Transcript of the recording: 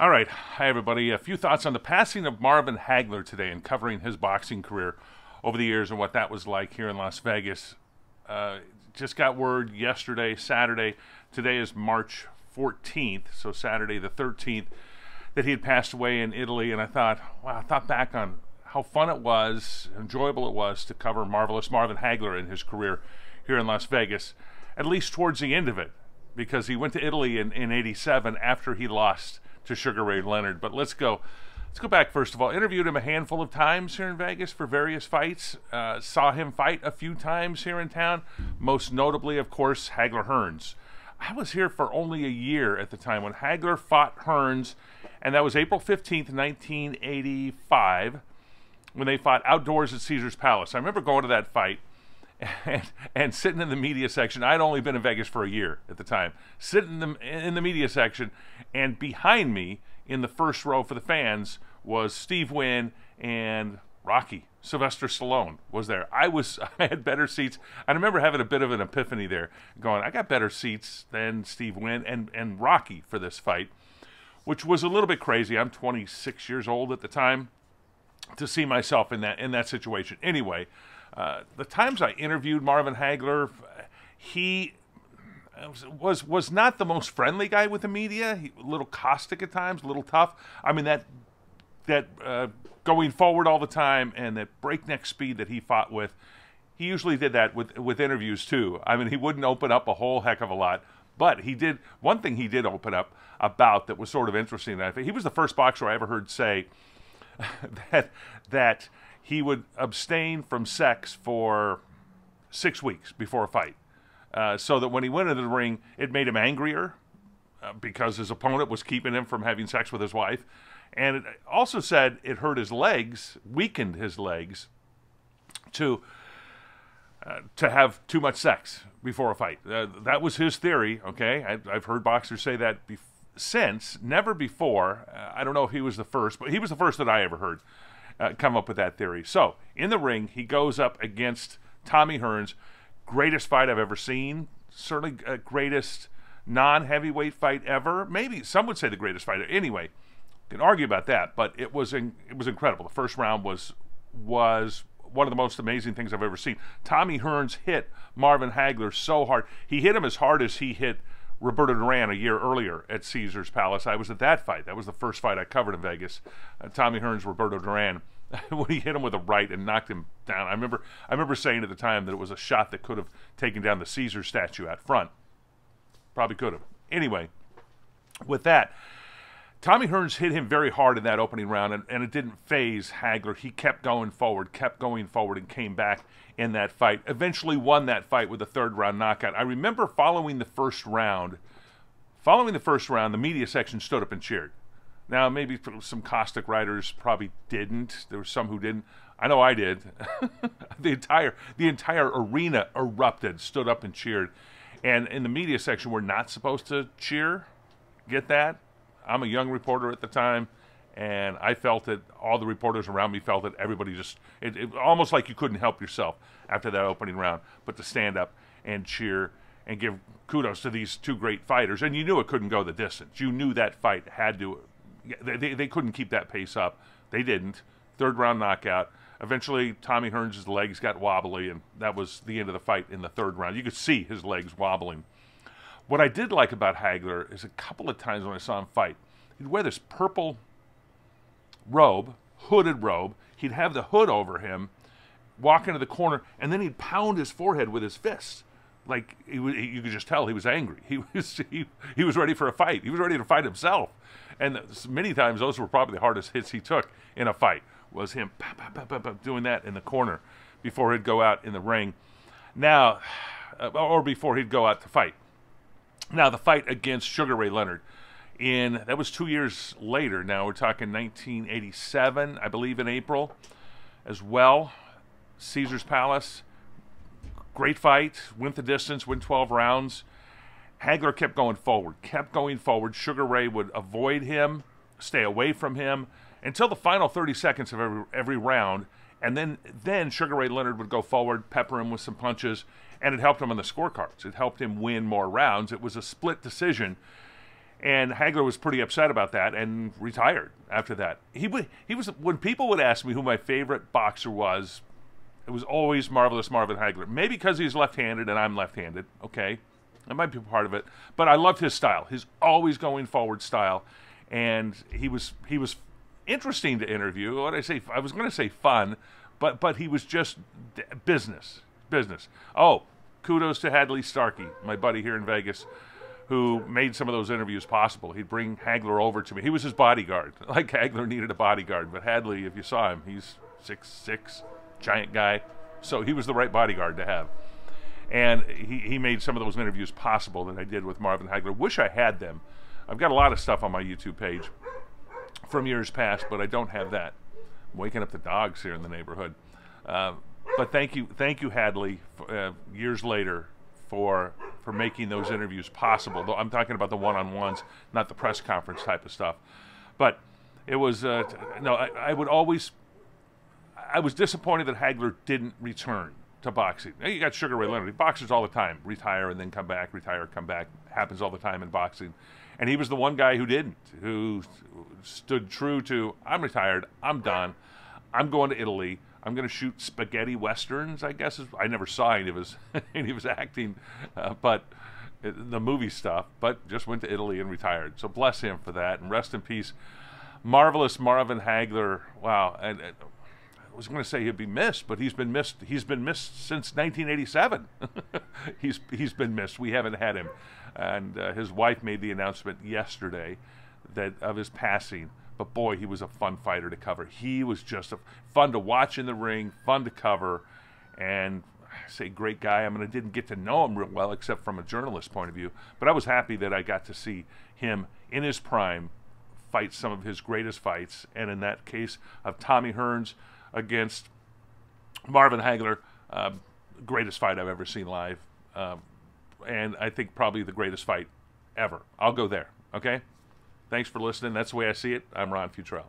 All right. Hi, everybody. A few thoughts on the passing of Marvin Hagler today and covering his boxing career over the years and what that was like here in Las Vegas. Uh, just got word yesterday, Saturday. Today is March 14th, so Saturday the 13th, that he had passed away in Italy. And I thought, wow, I thought back on how fun it was, enjoyable it was to cover marvelous Marvin Hagler in his career here in Las Vegas, at least towards the end of it, because he went to Italy in, in 87 after he lost to Sugar Ray Leonard. But let's go. Let's go back first of all. Interviewed him a handful of times here in Vegas for various fights. Uh, saw him fight a few times here in town, most notably, of course, Hagler Hearns. I was here for only a year at the time when Hagler fought Hearns, and that was April 15th, 1985, when they fought outdoors at Caesar's Palace. I remember going to that fight and, and, sitting in the media section. I'd only been in Vegas for a year at the time. Sitting in the, in the media section, and behind me in the first row for the fans was Steve Wynn and Rocky. Sylvester Stallone was there. I was I had better seats. I remember having a bit of an epiphany there, going, I got better seats than Steve Wynn and, and Rocky for this fight, which was a little bit crazy. I'm 26 years old at the time to see myself in that in that situation. Anyway, uh, the times I interviewed Marvin Hagler, he was was not the most friendly guy with the media. He, a little caustic at times, a little tough. I mean that that uh, going forward all the time and that breakneck speed that he fought with. He usually did that with with interviews too. I mean, he wouldn't open up a whole heck of a lot, but he did one thing. He did open up about that was sort of interesting. I think he was the first boxer I ever heard say that that he would abstain from sex for six weeks before a fight, uh, so that when he went into the ring, it made him angrier uh, because his opponent was keeping him from having sex with his wife. And it also said it hurt his legs, weakened his legs to uh, to have too much sex before a fight. Uh, that was his theory. Okay, I, have heard boxers say that bef- since, never before. Uh, I don't know if he was the first, but he was the first that I ever heard uh, come up with that theory. So in the ring, he goes up against Tommy Hearns. Greatest fight I've ever seen. Certainly, uh, greatest non heavyweight fight ever. Maybe some would say the greatest fighter. Anyway, can argue about that, but it was in, it was incredible. The first round was was one of the most amazing things I've ever seen. Tommy Hearns hit Marvin Hagler so hard. He hit him as hard as he hit Roberto Duran a year earlier at Caesar's Palace. I was at that fight. That was the first fight I covered in Vegas. Uh, Tommy Hearns, Roberto Duran, when he hit him with a right and knocked him down. I remember, I remember saying at the time that it was a shot that could have taken down the Caesar statue out front. Probably could have. Anyway, with that, Tommy Hearns hit him very hard in that opening round, and, and, it didn't phase Hagler. He kept going forward, kept going forward, and came back in that fight. Eventually won that fight with a third round knockout. I remember following the first round. Following the first round, the media section stood up and cheered. Now, maybe some caustic writers probably didn't. There were some who didn't. I know I did. the entire the entire arena erupted, stood up and cheered. And in the media section, we're not supposed to cheer. Get that? I'm a young reporter at the time, and I felt it. All the reporters around me felt it. Everybody just it, it almost like you couldn't help yourself after that opening round, but to stand up and cheer and give kudos to these two great fighters. And you knew it couldn't go the distance. You knew that fight had to. They, they, they couldn't keep that pace up. They didn't. Third round knockout. Eventually, Tommy Hearns' legs got wobbly, and that was the end of the fight in the third round. You could see his legs wobbling what I did like about Hagler is a couple of times when I saw him fight, he'd wear this purple robe, hooded robe. He'd have the hood over him, walk into the corner, and then he'd pound his forehead with his fists. Like he, he, you could just tell he was angry. He was he, he was ready for a fight. He was ready to fight himself. And many times those were probably the hardest hits he took in a fight was him doing that in the corner before he'd go out in the ring. Now, uh, or before he'd go out to fight. Now, the fight against Sugar Ray Leonard, in that was two years later. Now we're talking 1987, I believe, in April, as well. Caesar's Palace, great fight, went the distance, went 12 rounds. Hagler kept going forward, kept going forward. Sugar Ray would avoid him, stay away from him until the final 30 seconds of every, every round, and then, then Sugar Ray Leonard would go forward, pepper him with some punches, and it helped him on the scorecards. It helped him win more rounds. It was a split decision, and Hagler was pretty upset about that and retired after that. He he was when people would ask me who my favorite boxer was, it was always marvelous Marvin Hagler. Maybe because he's left-handed and I'm left-handed. Okay, that might be part of it, but I loved his style, his always going forward style, and he was he was interesting to interview. What I say, I was going to say fun, but but he was just business, business. Oh, kudos to Hadley Starkey, my buddy here in Vegas, who made some of those interviews possible. He'd bring Hagler over to me. He was his bodyguard. Like Hagler needed a bodyguard, but Hadley, if you saw him, he's six six, giant guy, so he was the right bodyguard to have. And he, he made some of those interviews possible that I did with Marvin Hagler. Wish I had them. I've got a lot of stuff on my YouTube page from years past, but I don't have that. I'm waking up the dogs here in the neighborhood. Uh, but thank you, thank you, Hadley, for, uh, years later for for making those interviews possible. Though I'm talking about the one-on-ones, not the press conference type of stuff. But it was uh, no, I, I would always. I was disappointed that Hagler didn't return to boxing. Now you got Sugar Ray Leonard. He boxes all the time, retire and then come back, retire, come back. Happens all the time in boxing. And he was the one guy who didn't, who stood true to I'm retired, I'm done, I'm going to Italy. I'm going to shoot spaghetti westerns. I guess I never saw any of his any of his acting, uh, but the movie stuff. But just went to Italy and retired. So bless him for that, and rest in peace, marvelous Marvin Hagler. Wow, and, and was going to say he'd be missed, but he's been missed. He's been missed since 1987. he's he's been missed. We haven't had him, and uh, his wife made the announcement yesterday that of his passing. But boy, he was a fun fighter to cover. He was just a, fun to watch in the ring, fun to cover, and I say great guy. I mean, I didn't get to know him real well except from a journalist point of view, but I was happy that I got to see him in his prime fight some of his greatest fights, and in that case of Tommy Hearns against Marvin Hagler. Uh, greatest fight I've ever seen live. Um, and I think probably the greatest fight ever. I'll go there. Okay? Thanks for listening. That's the way I see it. I'm Ron Futrell.